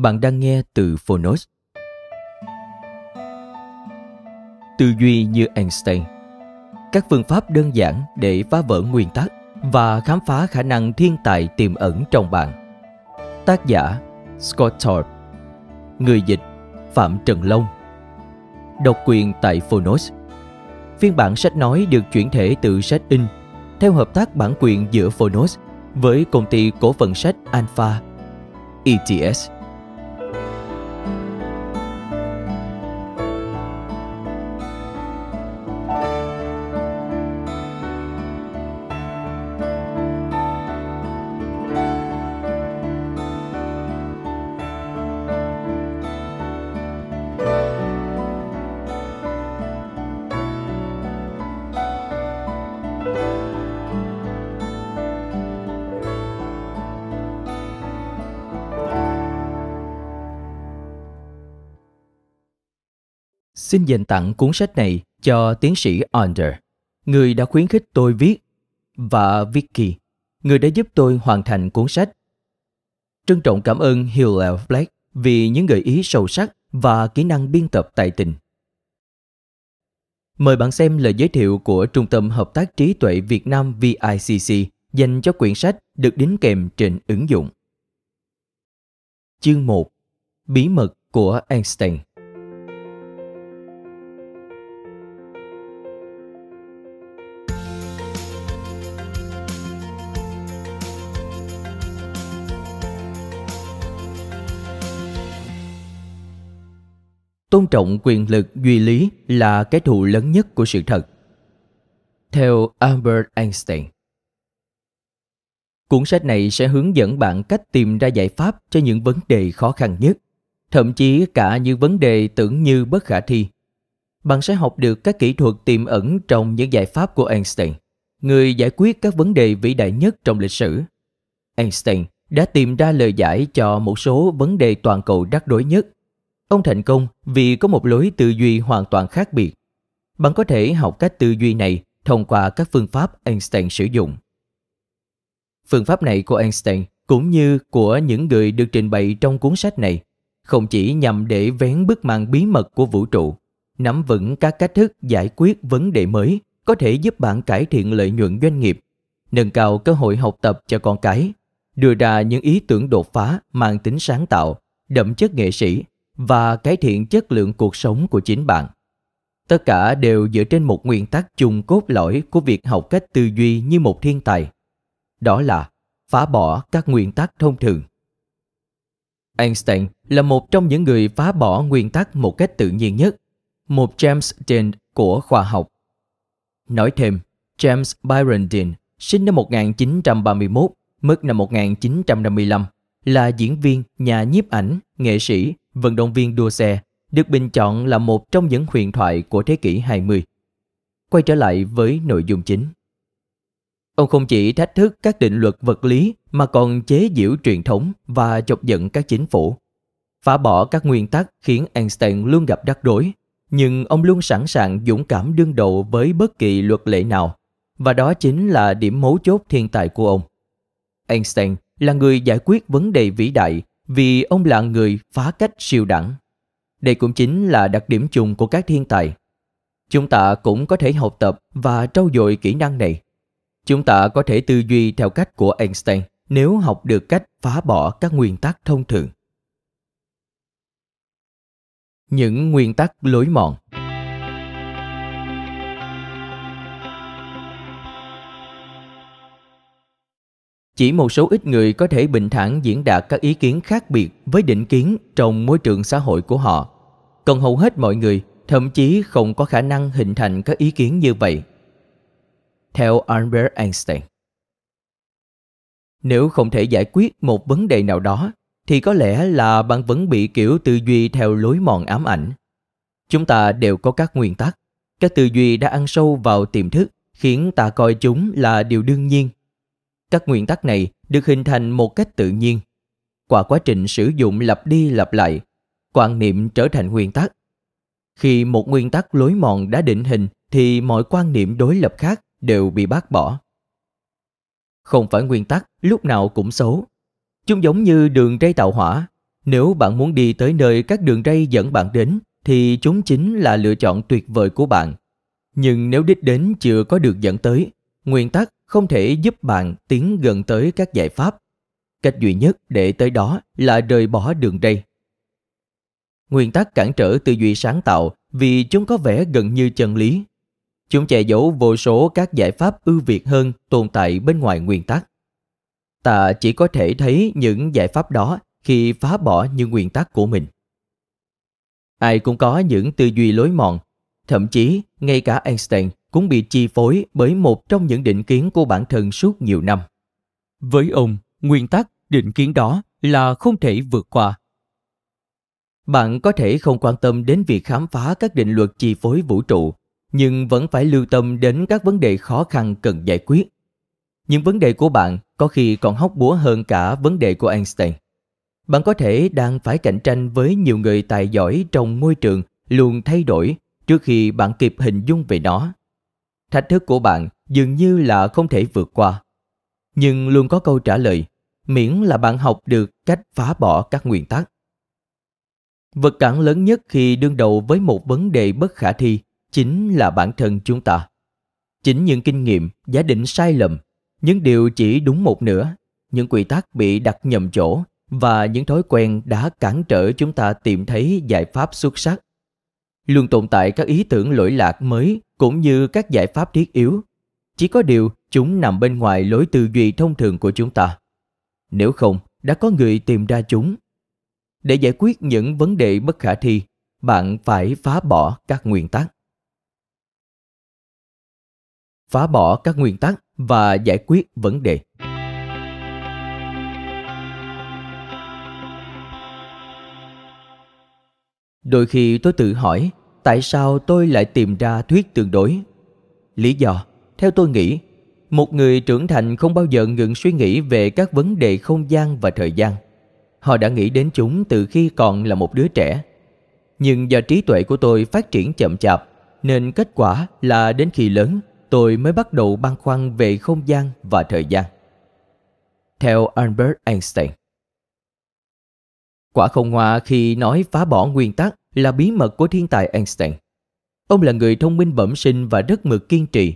Bạn đang nghe từ Phonos. Tư duy như Einstein Các phương pháp đơn giản để phá vỡ nguyên tắc và khám phá khả năng thiên tài tiềm ẩn trong bạn. Tác giả Scott Thorpe Người dịch Phạm Trần Long Độc quyền tại Phonos Phiên bản sách nói được chuyển thể từ sách in theo hợp tác bản quyền giữa Phonos với công ty cổ phần sách Alpha ETS. xin dành tặng cuốn sách này cho tiến sĩ Onder, người đã khuyến khích tôi viết, và Vicky, người đã giúp tôi hoàn thành cuốn sách. Trân trọng cảm ơn Hillel Black vì những gợi ý sâu sắc và kỹ năng biên tập tài tình. Mời bạn xem lời giới thiệu của Trung tâm Hợp tác Trí tuệ Việt Nam VICC dành cho quyển sách được đính kèm trên ứng dụng. Chương 1 Bí mật của Einstein trọng quyền lực duy lý là cái thù lớn nhất của sự thật. Theo Albert Einstein Cuốn sách này sẽ hướng dẫn bạn cách tìm ra giải pháp cho những vấn đề khó khăn nhất, thậm chí cả những vấn đề tưởng như bất khả thi. Bạn sẽ học được các kỹ thuật tiềm ẩn trong những giải pháp của Einstein, người giải quyết các vấn đề vĩ đại nhất trong lịch sử. Einstein đã tìm ra lời giải cho một số vấn đề toàn cầu rắc rối nhất Ông thành công vì có một lối tư duy hoàn toàn khác biệt. Bạn có thể học cách tư duy này thông qua các phương pháp Einstein sử dụng. Phương pháp này của Einstein cũng như của những người được trình bày trong cuốn sách này không chỉ nhằm để vén bức màn bí mật của vũ trụ, nắm vững các cách thức giải quyết vấn đề mới có thể giúp bạn cải thiện lợi nhuận doanh nghiệp, nâng cao cơ hội học tập cho con cái, đưa ra những ý tưởng đột phá mang tính sáng tạo, đậm chất nghệ sĩ và cải thiện chất lượng cuộc sống của chính bạn. Tất cả đều dựa trên một nguyên tắc chung cốt lõi của việc học cách tư duy như một thiên tài. Đó là phá bỏ các nguyên tắc thông thường. Einstein là một trong những người phá bỏ nguyên tắc một cách tự nhiên nhất, một James Dean của khoa học. Nói thêm, James Byron Dean, sinh năm 1931, mất năm 1955, là diễn viên, nhà nhiếp ảnh, nghệ sĩ, vận động viên đua xe được bình chọn là một trong những huyền thoại của thế kỷ 20. Quay trở lại với nội dung chính. Ông không chỉ thách thức các định luật vật lý mà còn chế giễu truyền thống và chọc giận các chính phủ. Phá bỏ các nguyên tắc khiến Einstein luôn gặp rắc rối, nhưng ông luôn sẵn sàng dũng cảm đương đầu với bất kỳ luật lệ nào, và đó chính là điểm mấu chốt thiên tài của ông. Einstein là người giải quyết vấn đề vĩ đại vì ông là người phá cách siêu đẳng. Đây cũng chính là đặc điểm chung của các thiên tài. Chúng ta cũng có thể học tập và trau dồi kỹ năng này. Chúng ta có thể tư duy theo cách của Einstein nếu học được cách phá bỏ các nguyên tắc thông thường. Những nguyên tắc lối mòn Chỉ một số ít người có thể bình thản diễn đạt các ý kiến khác biệt với định kiến trong môi trường xã hội của họ. Còn hầu hết mọi người thậm chí không có khả năng hình thành các ý kiến như vậy. Theo Albert Einstein, nếu không thể giải quyết một vấn đề nào đó thì có lẽ là bạn vẫn bị kiểu tư duy theo lối mòn ám ảnh. Chúng ta đều có các nguyên tắc, các tư duy đã ăn sâu vào tiềm thức khiến ta coi chúng là điều đương nhiên các nguyên tắc này được hình thành một cách tự nhiên. Qua quá trình sử dụng lặp đi lặp lại, quan niệm trở thành nguyên tắc. Khi một nguyên tắc lối mòn đã định hình thì mọi quan niệm đối lập khác đều bị bác bỏ. Không phải nguyên tắc lúc nào cũng xấu. Chúng giống như đường ray tạo hỏa. Nếu bạn muốn đi tới nơi các đường ray dẫn bạn đến thì chúng chính là lựa chọn tuyệt vời của bạn. Nhưng nếu đích đến chưa có được dẫn tới Nguyên tắc không thể giúp bạn tiến gần tới các giải pháp. Cách duy nhất để tới đó là rời bỏ đường ray. Nguyên tắc cản trở tư duy sáng tạo vì chúng có vẻ gần như chân lý. Chúng che giấu vô số các giải pháp ưu việt hơn tồn tại bên ngoài nguyên tắc. Ta chỉ có thể thấy những giải pháp đó khi phá bỏ những nguyên tắc của mình. Ai cũng có những tư duy lối mòn, thậm chí ngay cả Einstein cũng bị chi phối bởi một trong những định kiến của bản thân suốt nhiều năm. Với ông, nguyên tắc định kiến đó là không thể vượt qua. Bạn có thể không quan tâm đến việc khám phá các định luật chi phối vũ trụ, nhưng vẫn phải lưu tâm đến các vấn đề khó khăn cần giải quyết. Những vấn đề của bạn có khi còn hóc búa hơn cả vấn đề của Einstein. Bạn có thể đang phải cạnh tranh với nhiều người tài giỏi trong môi trường luôn thay đổi trước khi bạn kịp hình dung về nó. Thách thức của bạn dường như là không thể vượt qua. Nhưng luôn có câu trả lời, miễn là bạn học được cách phá bỏ các nguyên tắc. Vật cản lớn nhất khi đương đầu với một vấn đề bất khả thi chính là bản thân chúng ta. Chính những kinh nghiệm, giả định sai lầm, những điều chỉ đúng một nửa, những quy tắc bị đặt nhầm chỗ và những thói quen đã cản trở chúng ta tìm thấy giải pháp xuất sắc. Luôn tồn tại các ý tưởng lỗi lạc mới cũng như các giải pháp thiết yếu. Chỉ có điều chúng nằm bên ngoài lối tư duy thông thường của chúng ta. Nếu không, đã có người tìm ra chúng. Để giải quyết những vấn đề bất khả thi, bạn phải phá bỏ các nguyên tắc. Phá bỏ các nguyên tắc và giải quyết vấn đề. Đôi khi tôi tự hỏi tại sao tôi lại tìm ra thuyết tương đối lý do theo tôi nghĩ một người trưởng thành không bao giờ ngừng suy nghĩ về các vấn đề không gian và thời gian họ đã nghĩ đến chúng từ khi còn là một đứa trẻ nhưng do trí tuệ của tôi phát triển chậm chạp nên kết quả là đến khi lớn tôi mới bắt đầu băn khoăn về không gian và thời gian theo albert einstein quả không hoa khi nói phá bỏ nguyên tắc là bí mật của thiên tài Einstein. Ông là người thông minh bẩm sinh và rất mực kiên trì.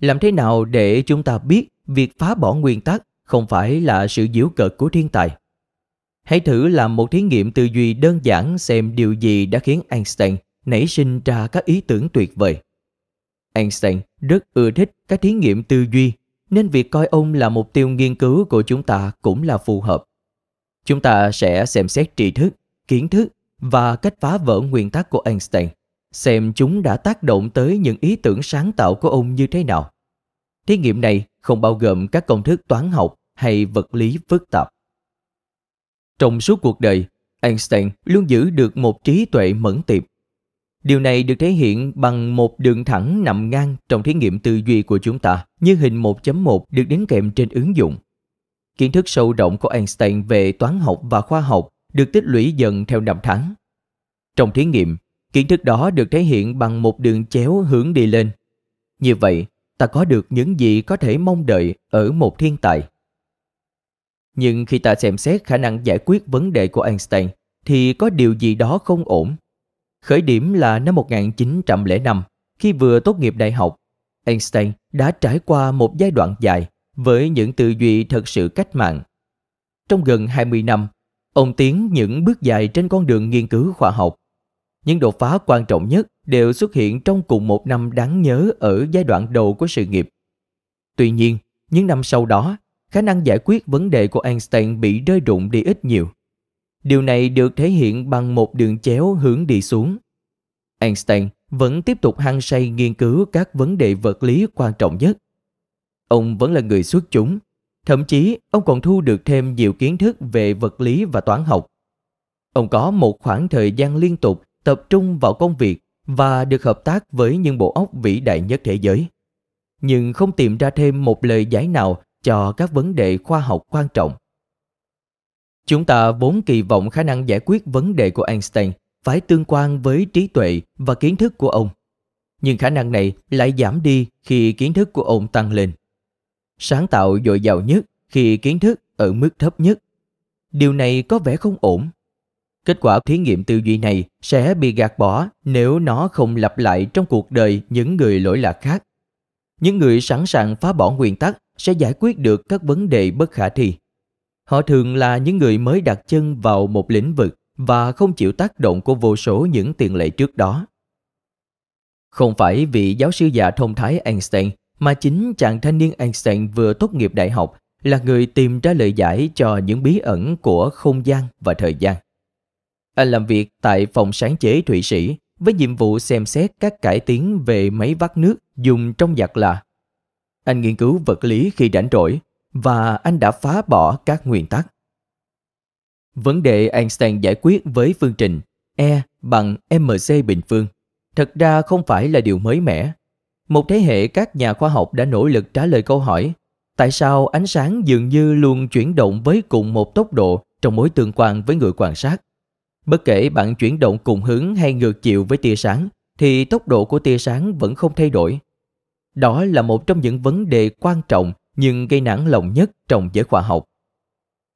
Làm thế nào để chúng ta biết việc phá bỏ nguyên tắc không phải là sự diễu cợt của thiên tài? Hãy thử làm một thí nghiệm tư duy đơn giản xem điều gì đã khiến Einstein nảy sinh ra các ý tưởng tuyệt vời. Einstein rất ưa thích các thí nghiệm tư duy nên việc coi ông là mục tiêu nghiên cứu của chúng ta cũng là phù hợp. Chúng ta sẽ xem xét tri thức, kiến thức và cách phá vỡ nguyên tắc của Einstein, xem chúng đã tác động tới những ý tưởng sáng tạo của ông như thế nào. Thí nghiệm này không bao gồm các công thức toán học hay vật lý phức tạp. Trong suốt cuộc đời, Einstein luôn giữ được một trí tuệ mẫn tiệp. Điều này được thể hiện bằng một đường thẳng nằm ngang trong thí nghiệm tư duy của chúng ta như hình 1.1 được đính kèm trên ứng dụng. Kiến thức sâu rộng của Einstein về toán học và khoa học được tích lũy dần theo năm tháng. Trong thí nghiệm, kiến thức đó được thể hiện bằng một đường chéo hướng đi lên. Như vậy, ta có được những gì có thể mong đợi ở một thiên tài. Nhưng khi ta xem xét khả năng giải quyết vấn đề của Einstein, thì có điều gì đó không ổn. Khởi điểm là năm 1905, khi vừa tốt nghiệp đại học, Einstein đã trải qua một giai đoạn dài với những tư duy thật sự cách mạng. Trong gần 20 năm, Ông tiến những bước dài trên con đường nghiên cứu khoa học. Những đột phá quan trọng nhất đều xuất hiện trong cùng một năm đáng nhớ ở giai đoạn đầu của sự nghiệp. Tuy nhiên, những năm sau đó, khả năng giải quyết vấn đề của Einstein bị rơi rụng đi ít nhiều. Điều này được thể hiện bằng một đường chéo hướng đi xuống. Einstein vẫn tiếp tục hăng say nghiên cứu các vấn đề vật lý quan trọng nhất. Ông vẫn là người xuất chúng Thậm chí, ông còn thu được thêm nhiều kiến thức về vật lý và toán học. Ông có một khoảng thời gian liên tục tập trung vào công việc và được hợp tác với những bộ óc vĩ đại nhất thế giới. Nhưng không tìm ra thêm một lời giải nào cho các vấn đề khoa học quan trọng. Chúng ta vốn kỳ vọng khả năng giải quyết vấn đề của Einstein phải tương quan với trí tuệ và kiến thức của ông. Nhưng khả năng này lại giảm đi khi kiến thức của ông tăng lên sáng tạo dồi dào nhất khi kiến thức ở mức thấp nhất. Điều này có vẻ không ổn. Kết quả thí nghiệm tư duy này sẽ bị gạt bỏ nếu nó không lặp lại trong cuộc đời những người lỗi lạc khác. Những người sẵn sàng phá bỏ nguyên tắc sẽ giải quyết được các vấn đề bất khả thi. Họ thường là những người mới đặt chân vào một lĩnh vực và không chịu tác động của vô số những tiền lệ trước đó. Không phải vị giáo sư già thông thái Einstein mà chính chàng thanh niên Einstein vừa tốt nghiệp đại học là người tìm ra lời giải cho những bí ẩn của không gian và thời gian. Anh làm việc tại phòng sáng chế Thụy Sĩ với nhiệm vụ xem xét các cải tiến về máy vắt nước dùng trong giặt là. Anh nghiên cứu vật lý khi rảnh rỗi và anh đã phá bỏ các nguyên tắc. Vấn đề Einstein giải quyết với phương trình E bằng mc bình phương thật ra không phải là điều mới mẻ một thế hệ các nhà khoa học đã nỗ lực trả lời câu hỏi tại sao ánh sáng dường như luôn chuyển động với cùng một tốc độ trong mối tương quan với người quan sát. Bất kể bạn chuyển động cùng hướng hay ngược chiều với tia sáng, thì tốc độ của tia sáng vẫn không thay đổi. Đó là một trong những vấn đề quan trọng nhưng gây nản lòng nhất trong giới khoa học.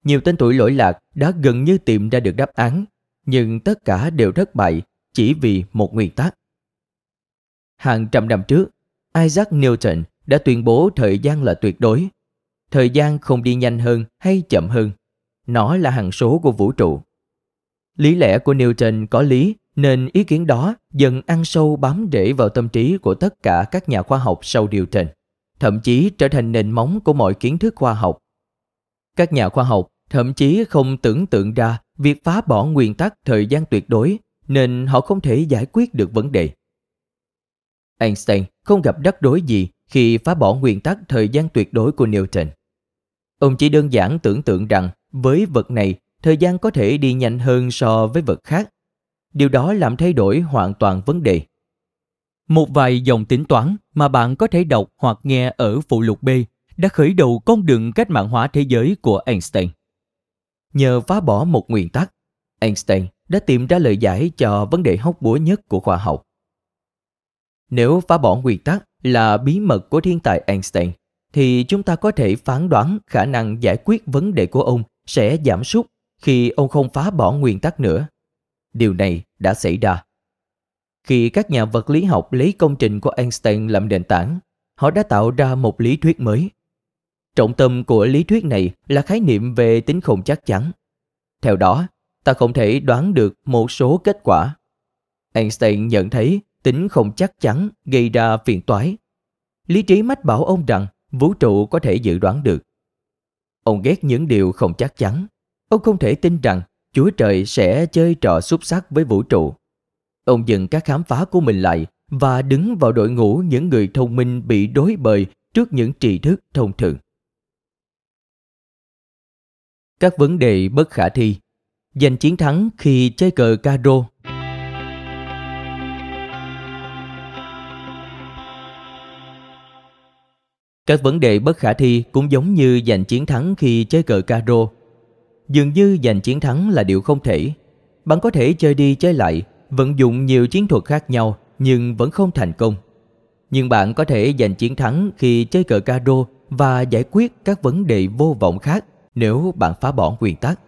Nhiều tên tuổi lỗi lạc đã gần như tìm ra được đáp án, nhưng tất cả đều thất bại chỉ vì một nguyên tắc. Hàng trăm năm trước, Isaac Newton đã tuyên bố thời gian là tuyệt đối. Thời gian không đi nhanh hơn hay chậm hơn. Nó là hằng số của vũ trụ. Lý lẽ của Newton có lý nên ý kiến đó dần ăn sâu bám rễ vào tâm trí của tất cả các nhà khoa học sau Newton, thậm chí trở thành nền móng của mọi kiến thức khoa học. Các nhà khoa học thậm chí không tưởng tượng ra việc phá bỏ nguyên tắc thời gian tuyệt đối nên họ không thể giải quyết được vấn đề. Einstein không gặp đắc đối gì khi phá bỏ nguyên tắc thời gian tuyệt đối của Newton. Ông chỉ đơn giản tưởng tượng rằng với vật này, thời gian có thể đi nhanh hơn so với vật khác. Điều đó làm thay đổi hoàn toàn vấn đề. Một vài dòng tính toán mà bạn có thể đọc hoặc nghe ở phụ lục B đã khởi đầu con đường cách mạng hóa thế giới của Einstein. Nhờ phá bỏ một nguyên tắc, Einstein đã tìm ra lời giải cho vấn đề hóc búa nhất của khoa học. Nếu phá bỏ quy tắc là bí mật của thiên tài Einstein, thì chúng ta có thể phán đoán khả năng giải quyết vấn đề của ông sẽ giảm sút khi ông không phá bỏ nguyên tắc nữa. Điều này đã xảy ra. Khi các nhà vật lý học lấy công trình của Einstein làm nền tảng, họ đã tạo ra một lý thuyết mới. Trọng tâm của lý thuyết này là khái niệm về tính không chắc chắn. Theo đó, ta không thể đoán được một số kết quả. Einstein nhận thấy tính không chắc chắn gây ra phiền toái. Lý trí mách bảo ông rằng vũ trụ có thể dự đoán được. Ông ghét những điều không chắc chắn. Ông không thể tin rằng Chúa Trời sẽ chơi trò xúc sắc với vũ trụ. Ông dừng các khám phá của mình lại và đứng vào đội ngũ những người thông minh bị đối bời trước những tri thức thông thường. Các vấn đề bất khả thi Giành chiến thắng khi chơi cờ caro Các vấn đề bất khả thi cũng giống như giành chiến thắng khi chơi cờ caro. Dường như giành chiến thắng là điều không thể. Bạn có thể chơi đi chơi lại, vận dụng nhiều chiến thuật khác nhau nhưng vẫn không thành công. Nhưng bạn có thể giành chiến thắng khi chơi cờ caro và giải quyết các vấn đề vô vọng khác nếu bạn phá bỏ nguyên tắc.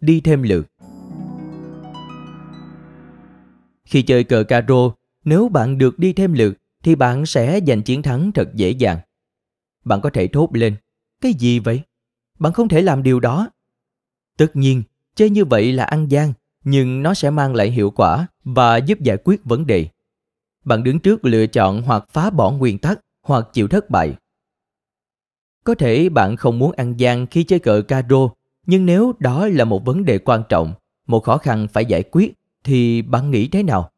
Đi thêm lượt Khi chơi cờ caro, nếu bạn được đi thêm lượt thì bạn sẽ giành chiến thắng thật dễ dàng. Bạn có thể thốt lên, cái gì vậy? Bạn không thể làm điều đó. Tất nhiên, chơi như vậy là ăn gian, nhưng nó sẽ mang lại hiệu quả và giúp giải quyết vấn đề. Bạn đứng trước lựa chọn hoặc phá bỏ nguyên tắc hoặc chịu thất bại. Có thể bạn không muốn ăn gian khi chơi cờ caro, nhưng nếu đó là một vấn đề quan trọng, một khó khăn phải giải quyết, thì bạn nghĩ thế nào?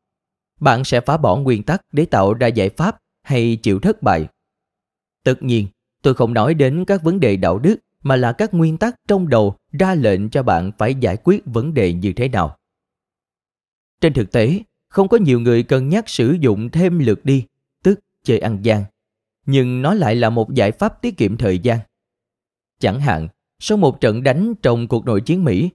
bạn sẽ phá bỏ nguyên tắc để tạo ra giải pháp hay chịu thất bại. Tất nhiên, tôi không nói đến các vấn đề đạo đức mà là các nguyên tắc trong đầu ra lệnh cho bạn phải giải quyết vấn đề như thế nào. Trên thực tế, không có nhiều người cân nhắc sử dụng thêm lượt đi, tức chơi ăn gian, nhưng nó lại là một giải pháp tiết kiệm thời gian. Chẳng hạn, sau một trận đánh trong cuộc nội chiến Mỹ,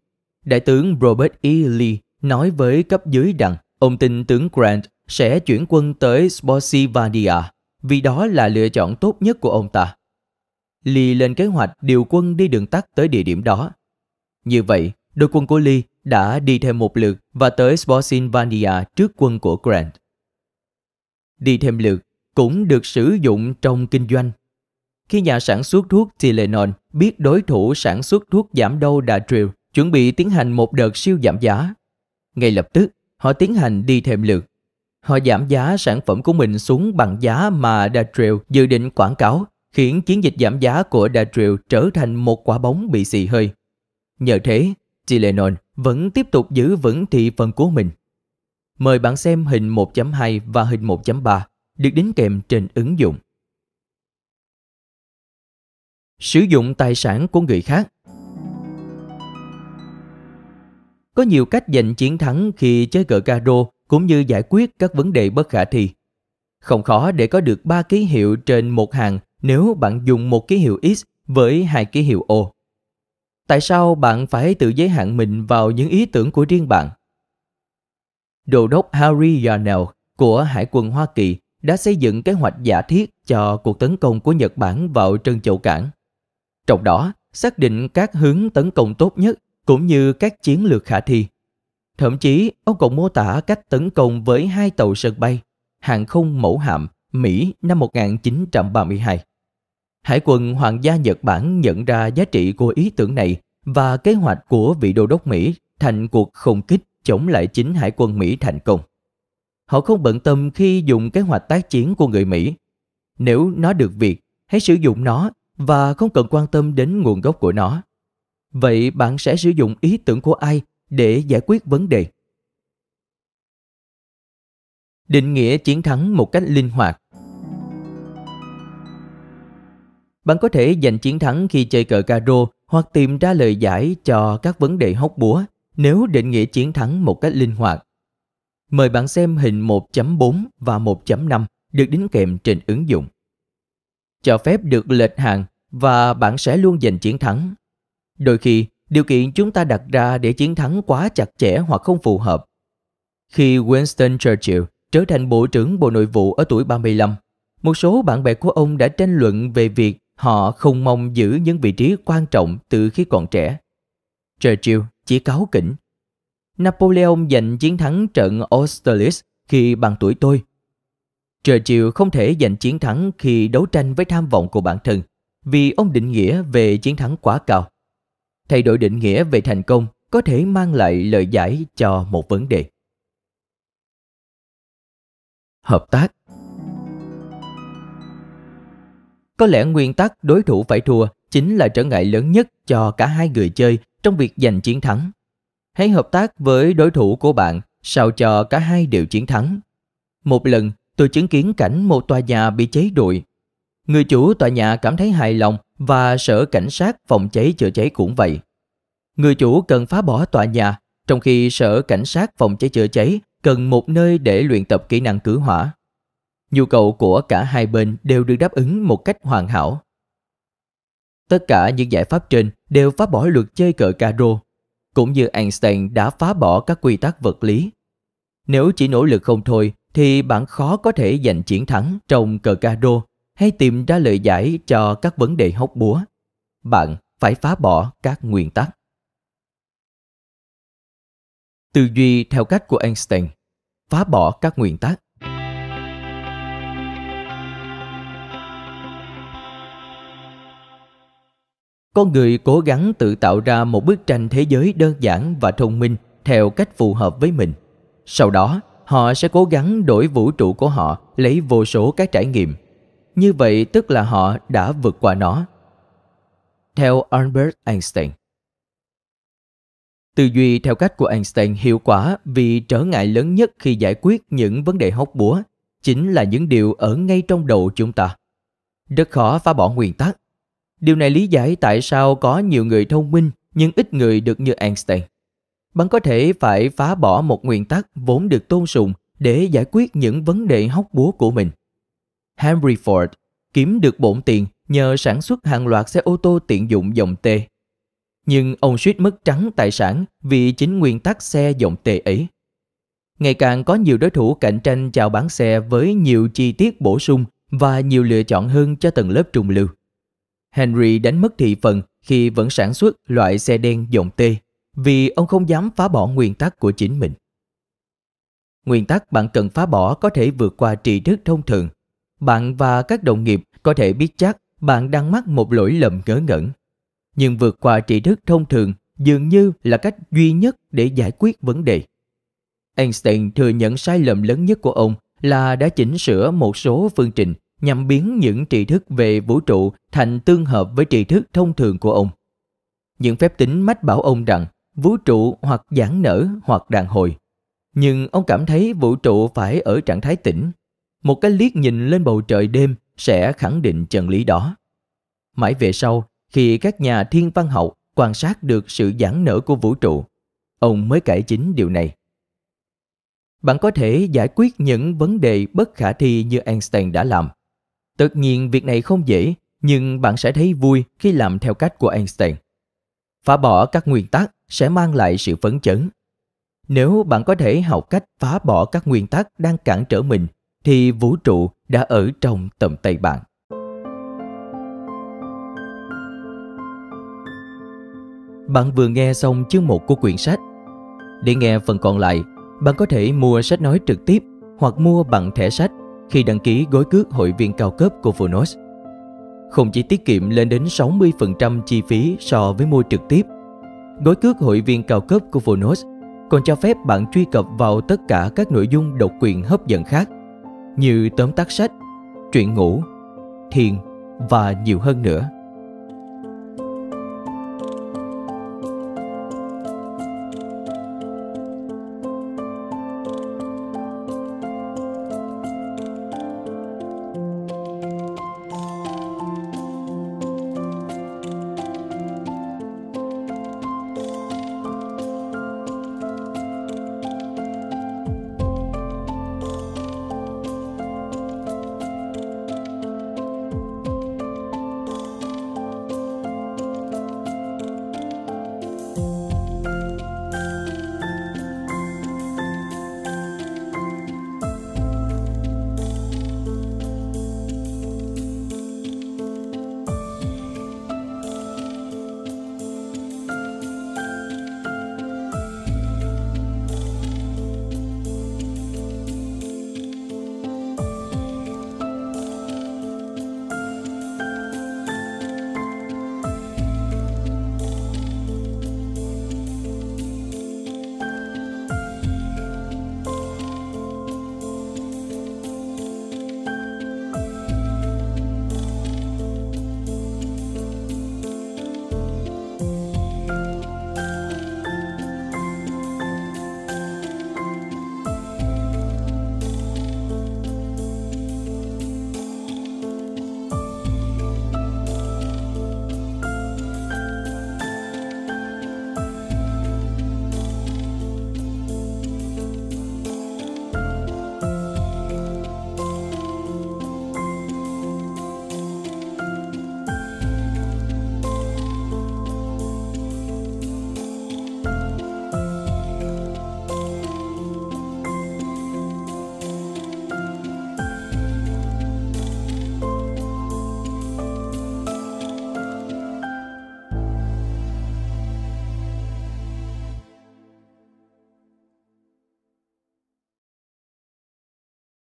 Đại tướng Robert E. Lee nói với cấp dưới rằng Ông tin tướng Grant sẽ chuyển quân tới Spotsylvania vì đó là lựa chọn tốt nhất của ông ta. Lee lên kế hoạch điều quân đi đường tắt tới địa điểm đó. Như vậy, đội quân của Lee đã đi thêm một lượt và tới Spotsylvania trước quân của Grant. Đi thêm lượt cũng được sử dụng trong kinh doanh. Khi nhà sản xuất thuốc Tylenol biết đối thủ sản xuất thuốc giảm đau Dadrill chuẩn bị tiến hành một đợt siêu giảm giá, ngay lập tức Họ tiến hành đi thêm lượt. Họ giảm giá sản phẩm của mình xuống bằng giá mà Datrill dự định quảng cáo, khiến chiến dịch giảm giá của Datrill trở thành một quả bóng bị xì hơi. Nhờ thế, Chilenon vẫn tiếp tục giữ vững thị phần của mình. Mời bạn xem hình 1.2 và hình 1.3 được đính kèm trên ứng dụng. Sử dụng tài sản của người khác có nhiều cách giành chiến thắng khi chơi cờ caro cũng như giải quyết các vấn đề bất khả thi. Không khó để có được 3 ký hiệu trên một hàng nếu bạn dùng một ký hiệu X với hai ký hiệu O. Tại sao bạn phải tự giới hạn mình vào những ý tưởng của riêng bạn? Đô đốc Harry Yarnell của Hải quân Hoa Kỳ đã xây dựng kế hoạch giả thiết cho cuộc tấn công của Nhật Bản vào trân châu cảng. Trong đó, xác định các hướng tấn công tốt nhất cũng như các chiến lược khả thi. Thậm chí, ông còn mô tả cách tấn công với hai tàu sân bay, hàng không mẫu hạm Mỹ năm 1932. Hải quân Hoàng gia Nhật Bản nhận ra giá trị của ý tưởng này và kế hoạch của vị đô đốc Mỹ thành cuộc không kích chống lại chính hải quân Mỹ thành công. Họ không bận tâm khi dùng kế hoạch tác chiến của người Mỹ. Nếu nó được việc, hãy sử dụng nó và không cần quan tâm đến nguồn gốc của nó. Vậy bạn sẽ sử dụng ý tưởng của ai để giải quyết vấn đề? Định nghĩa chiến thắng một cách linh hoạt Bạn có thể giành chiến thắng khi chơi cờ caro hoặc tìm ra lời giải cho các vấn đề hóc búa nếu định nghĩa chiến thắng một cách linh hoạt. Mời bạn xem hình 1.4 và 1.5 được đính kèm trên ứng dụng. Cho phép được lệch hàng và bạn sẽ luôn giành chiến thắng Đôi khi, điều kiện chúng ta đặt ra để chiến thắng quá chặt chẽ hoặc không phù hợp. Khi Winston Churchill trở thành Bộ trưởng Bộ Nội vụ ở tuổi 35, một số bạn bè của ông đã tranh luận về việc họ không mong giữ những vị trí quan trọng từ khi còn trẻ. Churchill chỉ cáo kỉnh. Napoleon giành chiến thắng trận Austerlitz khi bằng tuổi tôi. Churchill không thể giành chiến thắng khi đấu tranh với tham vọng của bản thân vì ông định nghĩa về chiến thắng quá cao thay đổi định nghĩa về thành công có thể mang lại lời giải cho một vấn đề hợp tác có lẽ nguyên tắc đối thủ phải thua chính là trở ngại lớn nhất cho cả hai người chơi trong việc giành chiến thắng hãy hợp tác với đối thủ của bạn sao cho cả hai đều chiến thắng một lần tôi chứng kiến cảnh một tòa nhà bị cháy rụi Người chủ tòa nhà cảm thấy hài lòng và sở cảnh sát phòng cháy chữa cháy cũng vậy. Người chủ cần phá bỏ tòa nhà, trong khi sở cảnh sát phòng cháy chữa cháy cần một nơi để luyện tập kỹ năng cứu hỏa. Nhu cầu của cả hai bên đều được đáp ứng một cách hoàn hảo. Tất cả những giải pháp trên đều phá bỏ luật chơi cờ caro, cũng như Einstein đã phá bỏ các quy tắc vật lý. Nếu chỉ nỗ lực không thôi thì bạn khó có thể giành chiến thắng trong cờ caro hay tìm ra lời giải cho các vấn đề hóc búa. Bạn phải phá bỏ các nguyên tắc. Tư duy theo cách của Einstein, phá bỏ các nguyên tắc. Con người cố gắng tự tạo ra một bức tranh thế giới đơn giản và thông minh theo cách phù hợp với mình. Sau đó, họ sẽ cố gắng đổi vũ trụ của họ lấy vô số các trải nghiệm như vậy tức là họ đã vượt qua nó. Theo Albert Einstein Tư duy theo cách của Einstein hiệu quả vì trở ngại lớn nhất khi giải quyết những vấn đề hóc búa chính là những điều ở ngay trong đầu chúng ta. Rất khó phá bỏ nguyên tắc. Điều này lý giải tại sao có nhiều người thông minh nhưng ít người được như Einstein. Bạn có thể phải phá bỏ một nguyên tắc vốn được tôn sùng để giải quyết những vấn đề hóc búa của mình. Henry Ford kiếm được bổn tiền nhờ sản xuất hàng loạt xe ô tô tiện dụng dòng T. Nhưng ông suýt mất trắng tài sản vì chính nguyên tắc xe dòng T ấy. Ngày càng có nhiều đối thủ cạnh tranh chào bán xe với nhiều chi tiết bổ sung và nhiều lựa chọn hơn cho tầng lớp trung lưu. Henry đánh mất thị phần khi vẫn sản xuất loại xe đen dòng T vì ông không dám phá bỏ nguyên tắc của chính mình. Nguyên tắc bạn cần phá bỏ có thể vượt qua tri thức thông thường bạn và các đồng nghiệp có thể biết chắc bạn đang mắc một lỗi lầm ngớ ngẩn. Nhưng vượt qua trí thức thông thường dường như là cách duy nhất để giải quyết vấn đề. Einstein thừa nhận sai lầm lớn nhất của ông là đã chỉnh sửa một số phương trình nhằm biến những tri thức về vũ trụ thành tương hợp với trí thức thông thường của ông. Những phép tính mách bảo ông rằng vũ trụ hoặc giãn nở hoặc đàn hồi. Nhưng ông cảm thấy vũ trụ phải ở trạng thái tĩnh một cái liếc nhìn lên bầu trời đêm sẽ khẳng định chân lý đó. Mãi về sau, khi các nhà thiên văn học quan sát được sự giãn nở của vũ trụ, ông mới cải chính điều này. Bạn có thể giải quyết những vấn đề bất khả thi như Einstein đã làm. Tất nhiên việc này không dễ, nhưng bạn sẽ thấy vui khi làm theo cách của Einstein. Phá bỏ các nguyên tắc sẽ mang lại sự phấn chấn. Nếu bạn có thể học cách phá bỏ các nguyên tắc đang cản trở mình thì vũ trụ đã ở trong tầm tay bạn. Bạn vừa nghe xong chương một của quyển sách. Để nghe phần còn lại, bạn có thể mua sách nói trực tiếp hoặc mua bằng thẻ sách khi đăng ký gói cước hội viên cao cấp của Phonos. Không chỉ tiết kiệm lên đến 60% chi phí so với mua trực tiếp, gói cước hội viên cao cấp của Phonos còn cho phép bạn truy cập vào tất cả các nội dung độc quyền hấp dẫn khác như tóm tắt sách, truyện ngủ, thiền và nhiều hơn nữa.